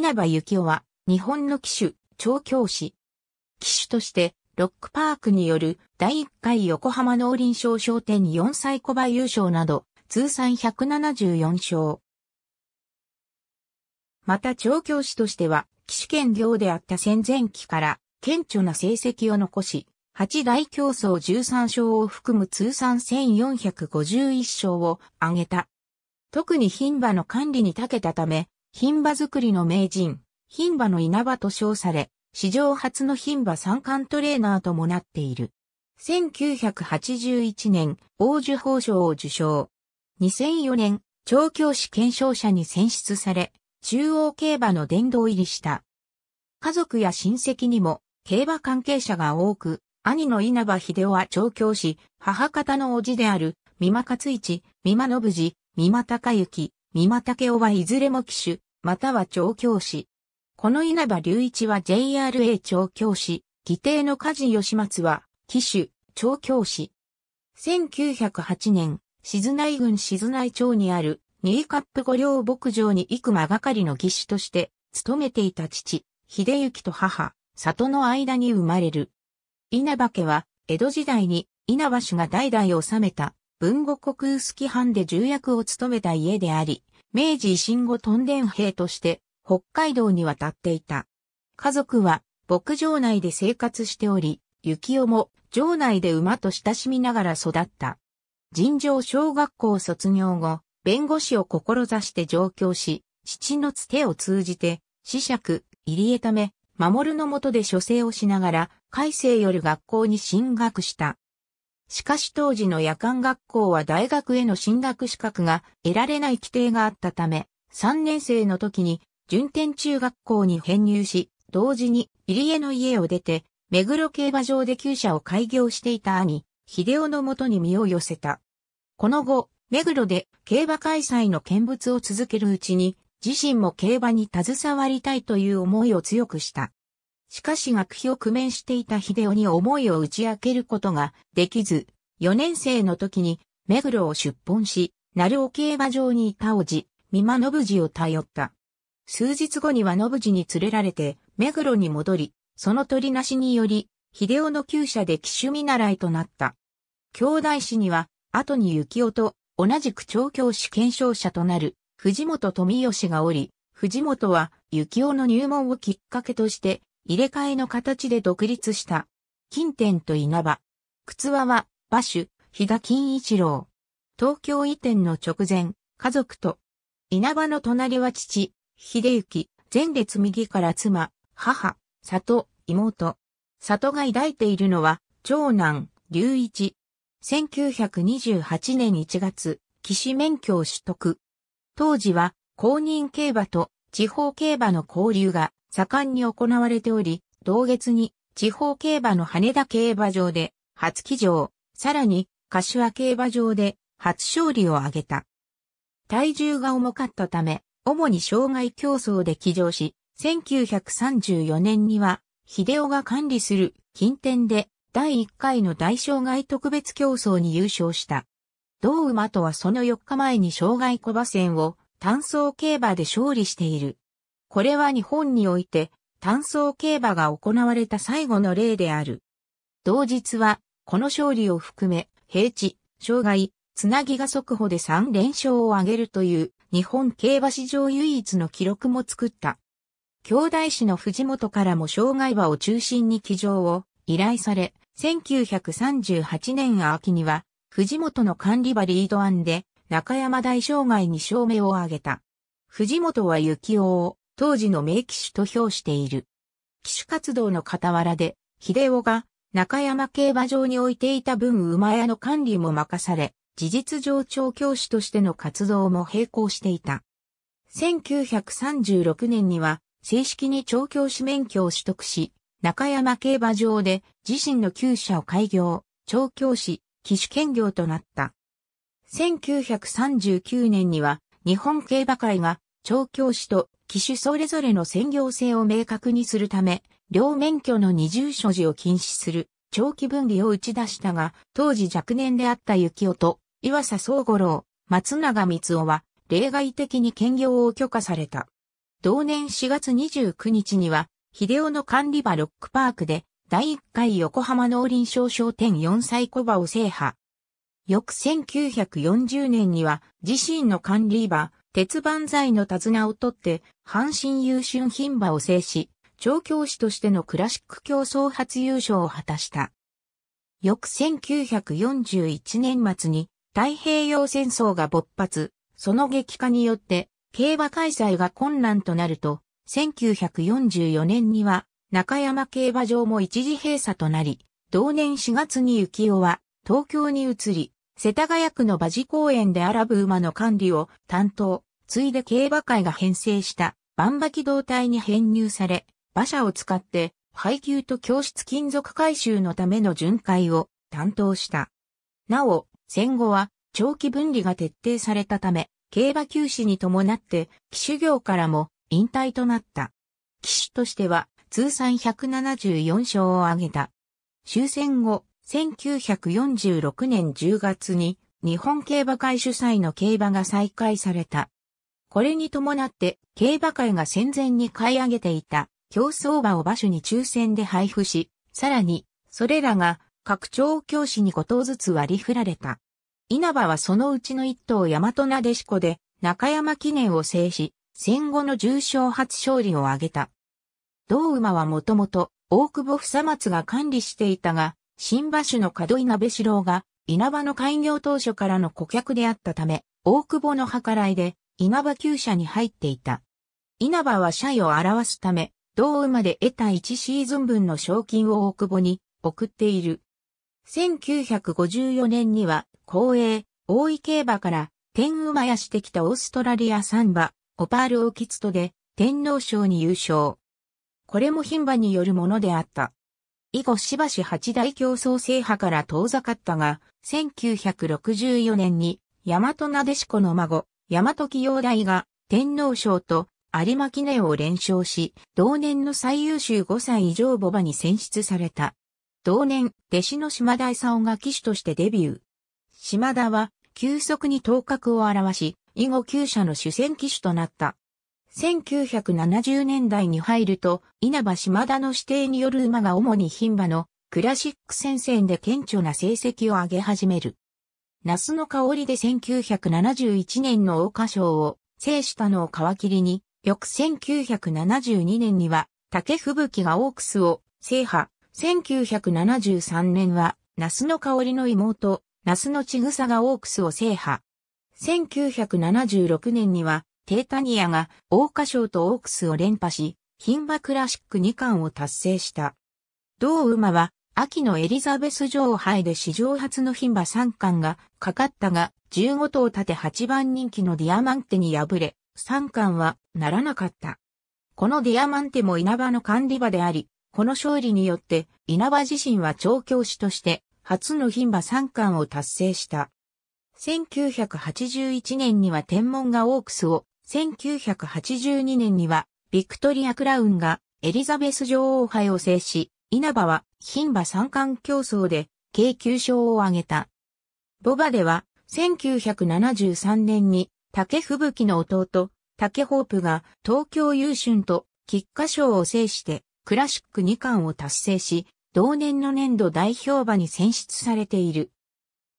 稲葉幸雄は、日本の騎手、調教師。騎手として、ロックパークによる第1回横浜農林賞商店4歳小馬優勝など、通算174勝。また調教師としては、騎手兼業であった戦前期から、顕著な成績を残し、8大競争13勝を含む通算1451勝を挙げた。特に牝馬の管理に長けたため、牝馬作りの名人、牝馬の稲葉と称され、史上初の牝馬三冠トレーナーともなっている。1981年、王樹宝賞を受賞。2004年、調教師検証者に選出され、中央競馬の殿堂入りした。家族や親戚にも、競馬関係者が多く、兄の稲葉秀夫は調教師、母方の叔父である、三馬勝一、三馬信二、三馬隆之、三馬武夫はいずれも騎手、または調教師。この稲葉隆一は JRA 調教師、義弟の梶義松は、騎手、調教師。1908年、静内郡静内町にある、ニーカップ御領牧場に幾間がかりの義手として、勤めていた父、秀幸と母、里の間に生まれる。稲葉家は、江戸時代に稲葉氏が代々治めた、文後国薄藩で重役を務めた家であり、明治維新後トンデン兵として北海道に渡っていた。家族は牧場内で生活しており、幸男も城内で馬と親しみながら育った。尋常小学校卒業後、弁護士を志して上京し、父のつてを通じて、子爵、入江ため、守のもとで書生をしながら、海星より学校に進学した。しかし当時の夜間学校は大学への進学資格が得られない規定があったため、3年生の時に順天中学校に編入し、同時に入江の家を出て、目黒競馬場で厩舎を開業していた兄、秀夫のもとに身を寄せた。この後、目黒で競馬開催の見物を続けるうちに、自身も競馬に携わりたいという思いを強くした。しかし学費を工面していた秀夫に思いを打ち明けることができず、4年生の時に目黒を出奔し、鳴尾競馬場にいたおじ、美馬信次を頼った。数日後には信次に連れられて、目黒に戻り、その取りなしにより、秀夫の厩舎で騎手見習いとなった。兄弟子には、後に幸夫と同じく調教師検証者となる藤本富義がおり、藤本は幸夫の入門をきっかけとして入れ替えの形で独立した。近天と稲葉。靴輪は、馬主、日田金一郎。東京移転の直前、家族と、稲葉の隣は父、秀幸、前列右から妻、母、里、妹。里が抱いているのは、長男、隆一。1928年1月、騎士免許を取得。当時は、公認競馬と地方競馬の交流が盛んに行われており、同月に地方競馬の羽田競馬場で初騎乗、さらに柏競馬場で初勝利を挙げた。体重が重かったため、主に障害競争で騎乗し、1934年には、秀夫が管理する近天で第1回の大障害特別競争に優勝した。同馬とはその4日前に障害小馬戦を単走競馬で勝利している。これは日本において単走競馬が行われた最後の例である。同日は、この勝利を含め、平地、障害、つなぎが速歩で3連勝を挙げるという日本競馬史上唯一の記録も作った。兄弟子の藤本からも障害馬を中心に騎乗を依頼され、1938年秋には藤本の管理馬リード案で中山大障害に証明を挙げた。藤本は幸雄を、当時の名騎手と評している。騎手活動の傍らで、秀夫が中山競馬場に置いていた分馬屋の管理も任され、事実上調教師としての活動も並行していた。1936年には正式に調教師免許を取得し、中山競馬場で自身の厩舎を開業、調教師、騎手兼業となった。1939年には日本競馬会が調教師と機種それぞれの専業性を明確にするため、両免許の二重所持を禁止する長期分離を打ち出したが、当時若年であった幸男と岩佐総五郎、松永光夫は例外的に兼業を許可された。同年4月29日には、秀夫の管理場ロックパークで第1回横浜農林商商店4歳小場を制覇。翌1940年には自身の管理場鉄板材の手綱を取って、阪神優春牝馬を制し、調教師としてのクラシック競争初優勝を果たした。翌1941年末に太平洋戦争が勃発、その激化によって競馬開催が困難となると、1944年には中山競馬場も一時閉鎖となり、同年4月に幸男は東京に移り、世田谷区の馬事公園でアラブ馬の管理を担当、ついで競馬会が編成した万馬機動隊に編入され、馬車を使って配給と教室金属回収のための巡回を担当した。なお、戦後は長期分離が徹底されたため、競馬休止に伴って騎手業からも引退となった。騎手としては通算174勝を挙げた。終戦後、1946年10月に日本競馬会主催の競馬が再開された。これに伴って競馬会が戦前に買い上げていた競争馬を馬主に抽選で配布し、さらにそれらが各張教師に5頭ずつ割り振られた。稲葉はそのうちの1頭大和なでしこで中山記念を制し、戦後の重賞初勝利を挙げた。同馬はもともと大久保久松が管理していたが、新橋の門井鍋四郎が、稲葉の開業当初からの顧客であったため、大久保の計らいで、稲葉旧社に入っていた。稲葉は社位を表すため、同馬で得た1シーズン分の賞金を大久保に送っている。1954年には、公営、大井競馬から、天馬やしてきたオーストラリア三馬、オパールオーキツトで、天皇賞に優勝。これも牝馬によるものであった。以後しばし八大競争制覇から遠ざかったが、1964年に、大和なでしこの孫、大和清大が、天皇賞と有馬記念を連勝し、同年の最優秀5歳以上母馬に選出された。同年、弟子の島田勲が騎手としてデビュー。島田は、急速に頭角を現し、以後旧社の主戦騎手となった。1970年代に入ると、稲葉島田の指定による馬が主に牝馬のクラシック戦線で顕著な成績を上げ始める。那須の香りで1971年の桜花賞を制したのを皮切りに、翌1972年には竹吹雪がオークスを制覇。1973年は那須の香りの妹、那須のちぐさがオークスを制覇。1976年にはテータニアが桜花賞とオークスを連覇し、牝馬クラシック2冠を達成した。同馬は、秋のエリザベス女王杯で史上初の牝馬3冠がかかったが、15頭立て8番人気のディアマンテに敗れ、3冠はならなかった。このディアマンテも稲葉の管理場であり、この勝利によって稲葉自身は調教師として初の牝馬3冠を達成した。1981年には天文がオークスを1982年には、ビクトリア・クラウンがエリザベス女王杯を制し、稲葉は牝馬三冠競争で京急賞を挙げた。ボバでは、1973年に竹吹雪の弟、竹ホープが東京優春と菊花賞を制してクラシック2冠を達成し、同年の年度代表馬に選出されている。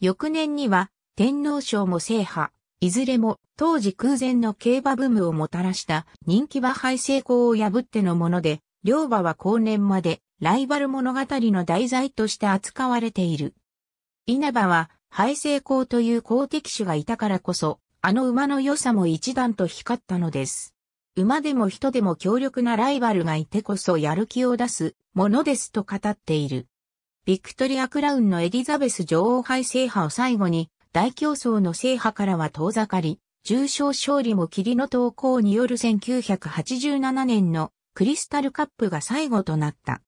翌年には天皇賞も制覇。いずれも当時空前の競馬ブームをもたらした人気馬敗成功を破ってのもので、両馬は後年までライバル物語の題材として扱われている。稲葉は敗成功という好敵手がいたからこそ、あの馬の良さも一段と光ったのです。馬でも人でも強力なライバルがいてこそやる気を出すものですと語っている。ビクトリア・クラウンのエリザベス女王杯制覇を最後に大競争の制覇からは遠ざかり、重賞勝利も霧の投稿による1987年のクリスタルカップが最後となった。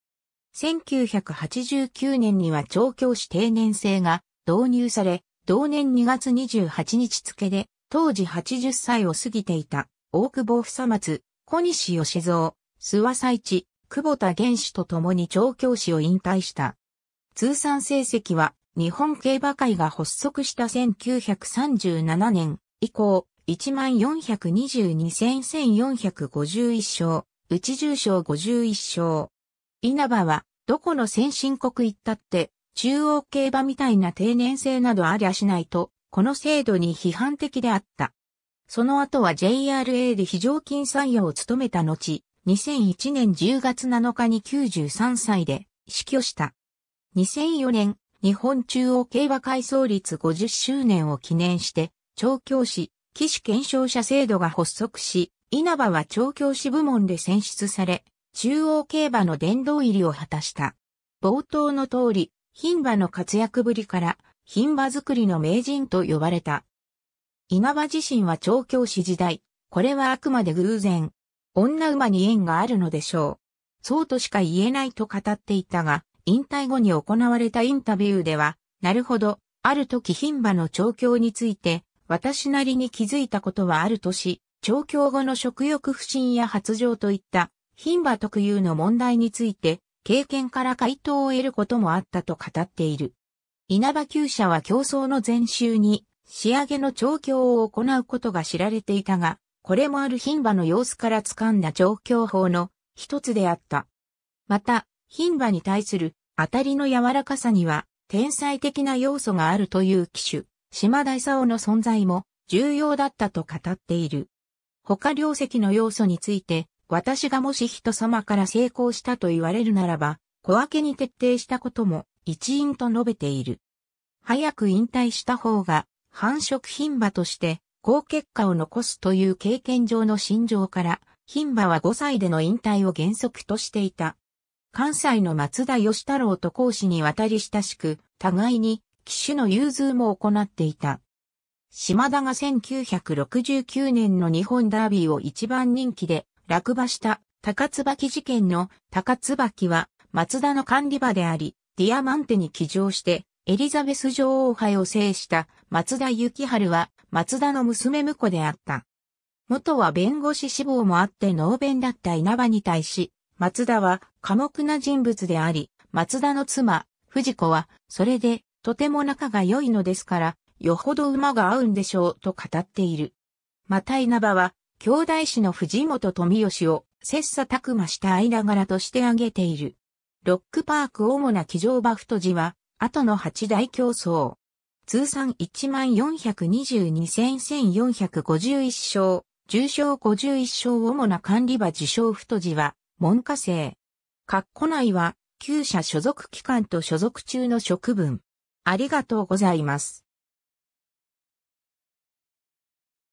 1989年には調教師定年制が導入され、同年2月28日付で、当時80歳を過ぎていた、大久保久松、小西義蔵、諏訪佐地、久保田玄氏と共に調教師を引退した。通算成績は日本競馬会が発足した1937年以降、1422戦1451勝、内重賞51勝。稲葉は、どこの先進国行ったって、中央競馬みたいな定年制などありゃしないと、この制度に批判的であった。その後は JRA で非常勤採用を務めた後、2001年10月7日に93歳で死去した。2004年、日本中央競馬改装率50周年を記念して、調教師、騎士検証者制度が発足し、稲葉は調教師部門で選出され、中央競馬の殿堂入りを果たした。冒頭の通り、牝馬の活躍ぶりから、牝馬作りの名人と呼ばれた。稲葉自身は調教師時代、これはあくまで偶然、女馬に縁があるのでしょう。そうとしか言えないと語っていたが、引退後に行われたインタビューでは、なるほど、ある時牝馬の調教について、私なりに気づいたことはあるとし、調教後の食欲不振や発情といった牝馬特有の問題について、経験から回答を得ることもあったと語っている。稲葉厩舎は競争の前週に仕上げの調教を行うことが知られていたが、これもある牝馬の様子から掴んだ調教法の一つであった。また、牝馬に対する当たりの柔らかさには天才的な要素があるという騎手、島田勲の存在も重要だったと語っている。他両席の要素について、私がもし人様から成功したと言われるならば、小分けに徹底したことも一因と述べている。早く引退した方が繁殖牝馬として好結果を残すという経験上の心情から、牝馬は5歳での引退を原則としていた。関西の松田義太郎と講師に渡り親しく、互いに騎手の融通も行っていた。島田が1969年の日本ダービーを一番人気で落馬した高椿事件の高椿は松田の管理場であり、ディアマンテに騎乗してエリザベス女王杯を制した松田幸春は松田の娘婿であった。元は弁護士志望もあって能弁だった稲葉に対し、松田は寡黙な人物であり、松田の妻、藤子は、それで、とても仲が良いのですから、よほど馬が合うんでしょう、と語っている。また稲葉は、兄弟子の藤本富吉を、切磋琢磨した間柄として挙げている。ロックパーク主な騎乗馬太字は、後の八大競争。通算14,422,1451勝、重賞51勝主な管理馬自称太字は、文科生。括弧内は、旧社所属機関と所属中の職分。ありがとうございます。